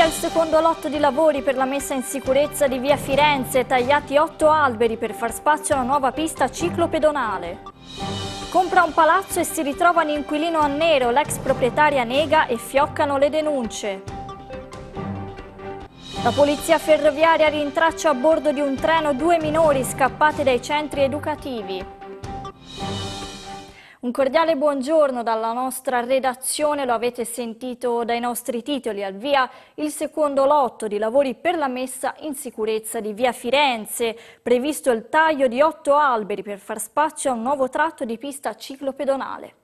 Via il secondo lotto di lavori per la messa in sicurezza di via Firenze, tagliati otto alberi per far spazio a una nuova pista ciclopedonale. Compra un palazzo e si ritrova un inquilino a nero, l'ex proprietaria nega e fioccano le denunce. La polizia ferroviaria rintraccia a bordo di un treno due minori scappati dai centri educativi. Un cordiale buongiorno dalla nostra redazione, lo avete sentito dai nostri titoli. Al via il secondo lotto di lavori per la messa in sicurezza di via Firenze, previsto il taglio di otto alberi per far spazio a un nuovo tratto di pista ciclopedonale.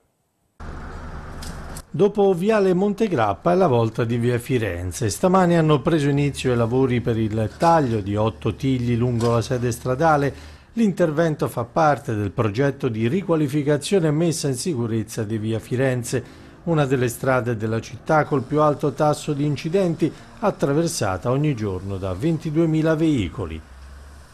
Dopo Viale Montegrappa è la volta di Via Firenze. Stamani hanno preso inizio i lavori per il taglio di otto tigli lungo la sede stradale L'intervento fa parte del progetto di riqualificazione e messa in sicurezza di via Firenze, una delle strade della città col più alto tasso di incidenti, attraversata ogni giorno da 22.000 veicoli.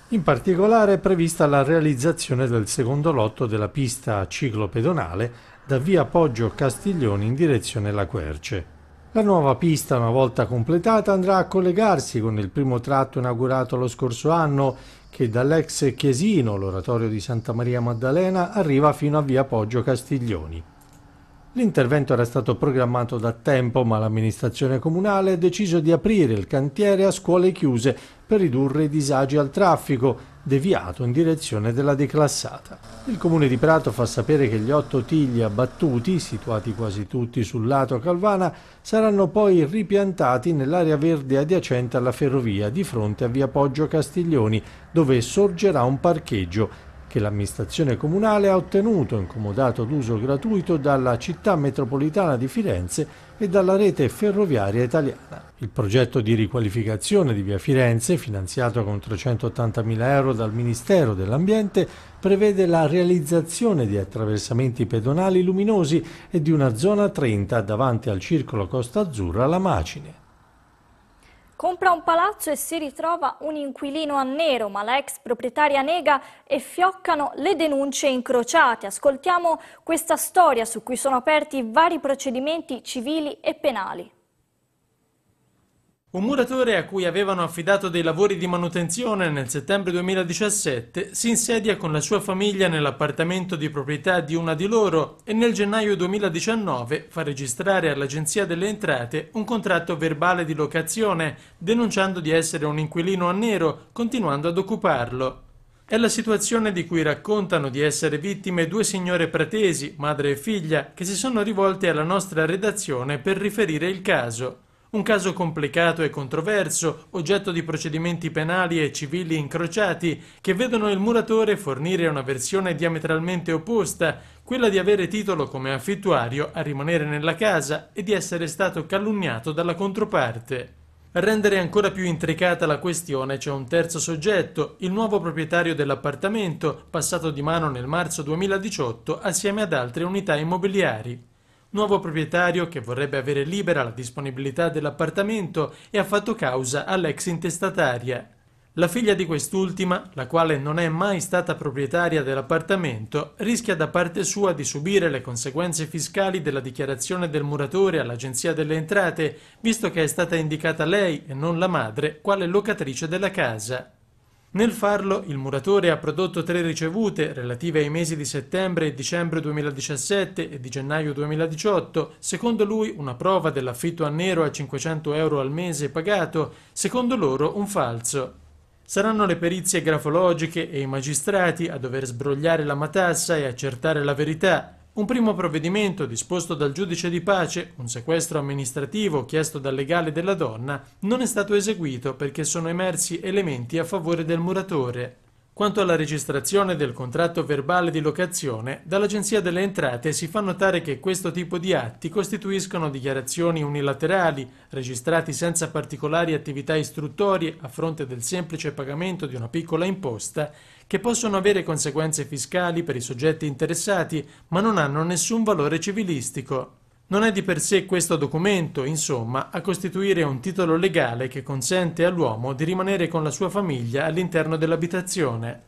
In particolare è prevista la realizzazione del secondo lotto della pista ciclopedonale da via Poggio Castiglioni in direzione La Querce. La nuova pista, una volta completata, andrà a collegarsi con il primo tratto inaugurato lo scorso anno che dall'ex Chiesino, l'oratorio di Santa Maria Maddalena, arriva fino a via Poggio Castiglioni. L'intervento era stato programmato da tempo, ma l'amministrazione comunale ha deciso di aprire il cantiere a scuole chiuse per ridurre i disagi al traffico, deviato in direzione della declassata. Il comune di Prato fa sapere che gli otto tigli abbattuti, situati quasi tutti sul lato Calvana, saranno poi ripiantati nell'area verde adiacente alla ferrovia, di fronte a via Poggio Castiglioni, dove sorgerà un parcheggio che l'amministrazione comunale ha ottenuto in comodato d'uso gratuito dalla città metropolitana di Firenze e dalla rete ferroviaria italiana. Il progetto di riqualificazione di via Firenze, finanziato con 380.000 euro dal Ministero dell'Ambiente, prevede la realizzazione di attraversamenti pedonali luminosi e di una zona 30 davanti al circolo Costa Azzurra La Macine. Compra un palazzo e si ritrova un inquilino a nero, ma la ex proprietaria nega e fioccano le denunce incrociate. Ascoltiamo questa storia su cui sono aperti vari procedimenti civili e penali. Un muratore a cui avevano affidato dei lavori di manutenzione nel settembre 2017 si insedia con la sua famiglia nell'appartamento di proprietà di una di loro e nel gennaio 2019 fa registrare all'Agenzia delle Entrate un contratto verbale di locazione denunciando di essere un inquilino a nero continuando ad occuparlo. È la situazione di cui raccontano di essere vittime due signore pretesi, madre e figlia, che si sono rivolte alla nostra redazione per riferire il caso. Un caso complicato e controverso, oggetto di procedimenti penali e civili incrociati, che vedono il muratore fornire una versione diametralmente opposta, quella di avere titolo come affittuario a rimanere nella casa e di essere stato calunniato dalla controparte. A rendere ancora più intricata la questione c'è un terzo soggetto, il nuovo proprietario dell'appartamento, passato di mano nel marzo 2018 assieme ad altre unità immobiliari nuovo proprietario che vorrebbe avere libera la disponibilità dell'appartamento e ha fatto causa all'ex intestataria. La figlia di quest'ultima, la quale non è mai stata proprietaria dell'appartamento, rischia da parte sua di subire le conseguenze fiscali della dichiarazione del muratore all'Agenzia delle Entrate, visto che è stata indicata lei e non la madre quale locatrice della casa. Nel farlo, il muratore ha prodotto tre ricevute relative ai mesi di settembre e dicembre 2017 e di gennaio 2018, secondo lui una prova dell'affitto a nero a 500 euro al mese pagato, secondo loro un falso. Saranno le perizie grafologiche e i magistrati a dover sbrogliare la matassa e accertare la verità. Un primo provvedimento disposto dal giudice di pace, un sequestro amministrativo chiesto dal legale della donna, non è stato eseguito perché sono emersi elementi a favore del muratore. Quanto alla registrazione del contratto verbale di locazione, dall'Agenzia delle Entrate si fa notare che questo tipo di atti costituiscono dichiarazioni unilaterali, registrati senza particolari attività istruttorie a fronte del semplice pagamento di una piccola imposta che possono avere conseguenze fiscali per i soggetti interessati, ma non hanno nessun valore civilistico. Non è di per sé questo documento, insomma, a costituire un titolo legale che consente all'uomo di rimanere con la sua famiglia all'interno dell'abitazione.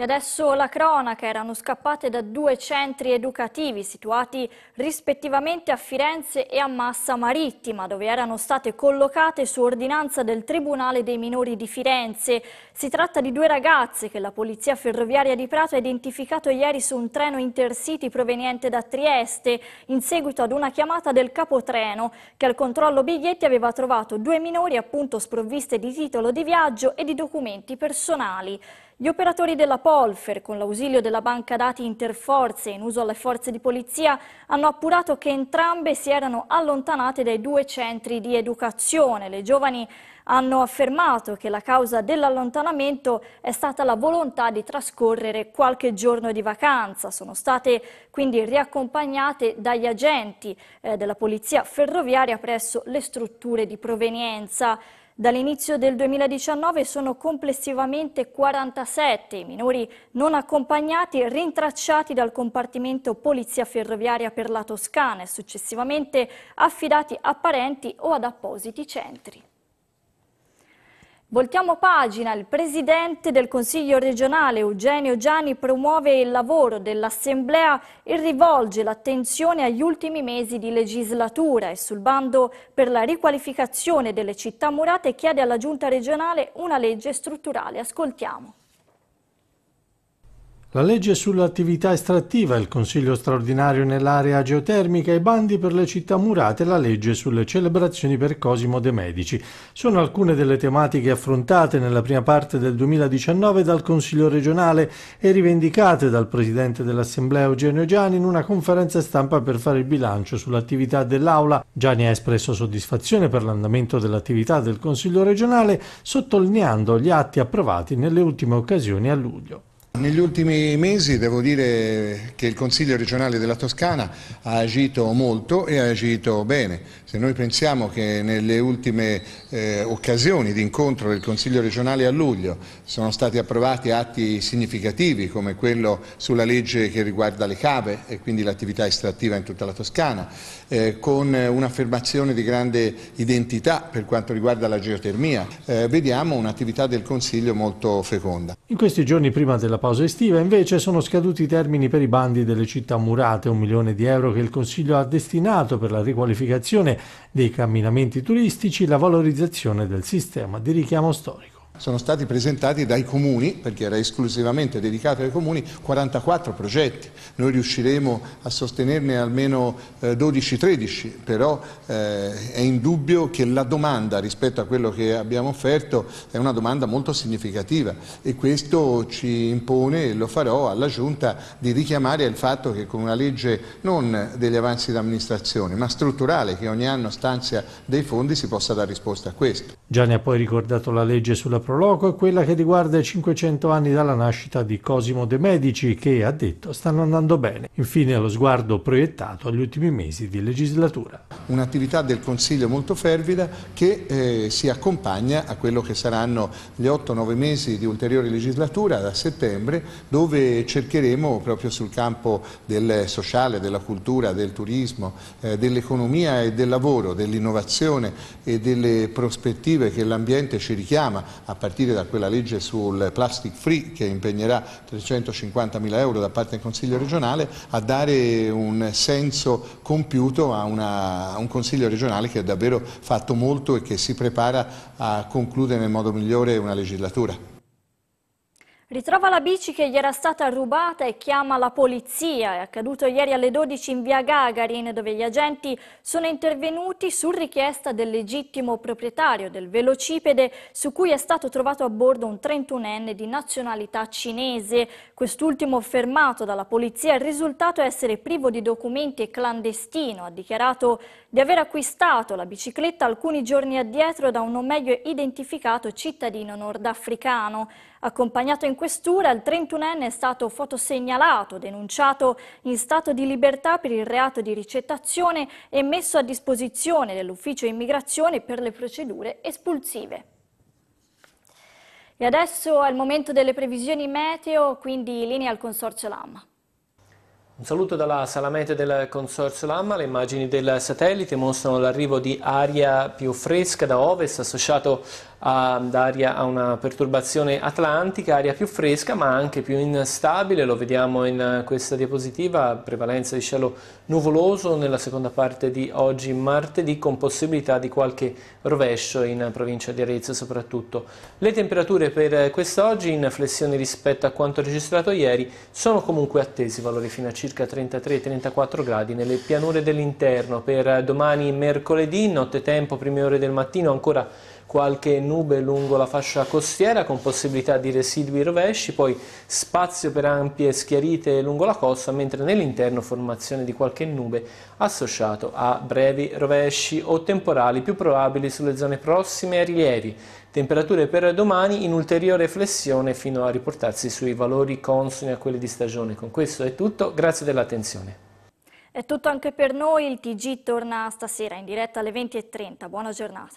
E adesso la cronaca erano scappate da due centri educativi situati rispettivamente a Firenze e a Massa Marittima, dove erano state collocate su ordinanza del Tribunale dei Minori di Firenze. Si tratta di due ragazze che la Polizia Ferroviaria di Prato ha identificato ieri su un treno intercity proveniente da Trieste, in seguito ad una chiamata del capotreno, che al controllo biglietti aveva trovato due minori appunto sprovviste di titolo di viaggio e di documenti personali. Gli operatori della Polfer, con l'ausilio della banca dati Interforze in uso alle forze di polizia, hanno appurato che entrambe si erano allontanate dai due centri di educazione. Le giovani hanno affermato che la causa dell'allontanamento è stata la volontà di trascorrere qualche giorno di vacanza. Sono state quindi riaccompagnate dagli agenti eh, della polizia ferroviaria presso le strutture di provenienza. Dall'inizio del 2019 sono complessivamente 47 i minori non accompagnati rintracciati dal compartimento Polizia Ferroviaria per la Toscana e successivamente affidati a parenti o ad appositi centri. Voltiamo pagina, il Presidente del Consiglio regionale Eugenio Gianni promuove il lavoro dell'Assemblea e rivolge l'attenzione agli ultimi mesi di legislatura e sul bando per la riqualificazione delle città murate chiede alla Giunta regionale una legge strutturale. Ascoltiamo. La legge sull'attività estrattiva, il consiglio straordinario nell'area geotermica, i bandi per le città murate e la legge sulle celebrazioni per Cosimo De Medici sono alcune delle tematiche affrontate nella prima parte del 2019 dal Consiglio regionale e rivendicate dal Presidente dell'Assemblea Eugenio Gianni in una conferenza stampa per fare il bilancio sull'attività dell'Aula. Gianni ha espresso soddisfazione per l'andamento dell'attività del Consiglio regionale, sottolineando gli atti approvati nelle ultime occasioni a luglio. Negli ultimi mesi devo dire che il Consiglio regionale della Toscana ha agito molto e ha agito bene. Se noi pensiamo che nelle ultime eh, occasioni di incontro del Consiglio regionale a luglio sono stati approvati atti significativi come quello sulla legge che riguarda le cave e quindi l'attività estrattiva in tutta la Toscana, eh, con un'affermazione di grande identità per quanto riguarda la geotermia, eh, vediamo un'attività del Consiglio molto feconda. In questi giorni prima della pausa estiva invece sono scaduti i termini per i bandi delle città murate, un milione di euro che il Consiglio ha destinato per la riqualificazione dei camminamenti turistici e la valorizzazione del sistema di richiamo storico sono stati presentati dai comuni, perché era esclusivamente dedicato ai comuni, 44 progetti. Noi riusciremo a sostenerne almeno 12-13, eh, però eh, è indubbio che la domanda rispetto a quello che abbiamo offerto è una domanda molto significativa e questo ci impone, e lo farò alla Giunta, di richiamare il fatto che con una legge non degli avanzi d'amministrazione, ma strutturale che ogni anno stanzia dei fondi si possa dare risposta a questo. Già ne ha poi ricordato la legge sulla Proloco, quella che riguarda i 500 anni dalla nascita di Cosimo De Medici, che ha detto stanno andando bene. Infine lo sguardo proiettato agli ultimi mesi di legislatura. Un'attività del Consiglio molto fervida che eh, si accompagna a quello che saranno gli 8-9 mesi di ulteriore legislatura da settembre, dove cercheremo proprio sul campo del sociale, della cultura, del turismo, eh, dell'economia e del lavoro, dell'innovazione e delle prospettive direttive che l'ambiente ci richiama, a partire da quella legge sul plastic free che impegnerà 350 mila euro da parte del Consiglio regionale, a dare un senso compiuto a, una, a un Consiglio regionale che ha davvero fatto molto e che si prepara a concludere nel modo migliore una legislatura. Ritrova la bici che gli era stata rubata e chiama la polizia. È accaduto ieri alle 12 in via Gagarin dove gli agenti sono intervenuti su richiesta del legittimo proprietario del velocipede su cui è stato trovato a bordo un 31enne di nazionalità cinese. Quest'ultimo fermato dalla polizia è risultato essere privo di documenti e clandestino, ha dichiarato di aver acquistato la bicicletta alcuni giorni addietro da un non meglio identificato cittadino nordafricano. Accompagnato in questura, il 31enne è stato fotosegnalato, denunciato in stato di libertà per il reato di ricettazione e messo a disposizione dell'ufficio immigrazione per le procedure espulsive. E adesso è il momento delle previsioni meteo, quindi linea al Consorzio LAM. Un saluto dalla Salamete del Consorzio Lamma, le immagini del satellite mostrano l'arrivo di aria più fresca da ovest associato ad ehm, aria a una perturbazione atlantica, aria più fresca ma anche più instabile, lo vediamo in eh, questa diapositiva, prevalenza di cielo nuvoloso nella seconda parte di oggi martedì con possibilità di qualche rovescio in provincia di Arezzo soprattutto. Le temperature per quest'oggi in flessione rispetto a quanto registrato ieri sono comunque attesi valori fino a circa 33-34 gradi nelle pianure dell'interno. Per domani mercoledì, notte tempo, prime ore del mattino ancora qualche nube lungo la fascia costiera con possibilità di residui rovesci, poi spazio per ampie schiarite lungo la costa, mentre nell'interno formazione di qualche nube associato a brevi rovesci o temporali più probabili sulle zone prossime a rilievi. Temperature per domani in ulteriore flessione fino a riportarsi sui valori consoni a quelli di stagione. Con questo è tutto, grazie dell'attenzione. È tutto anche per noi, il TG torna stasera in diretta alle 20.30. Buona giornata.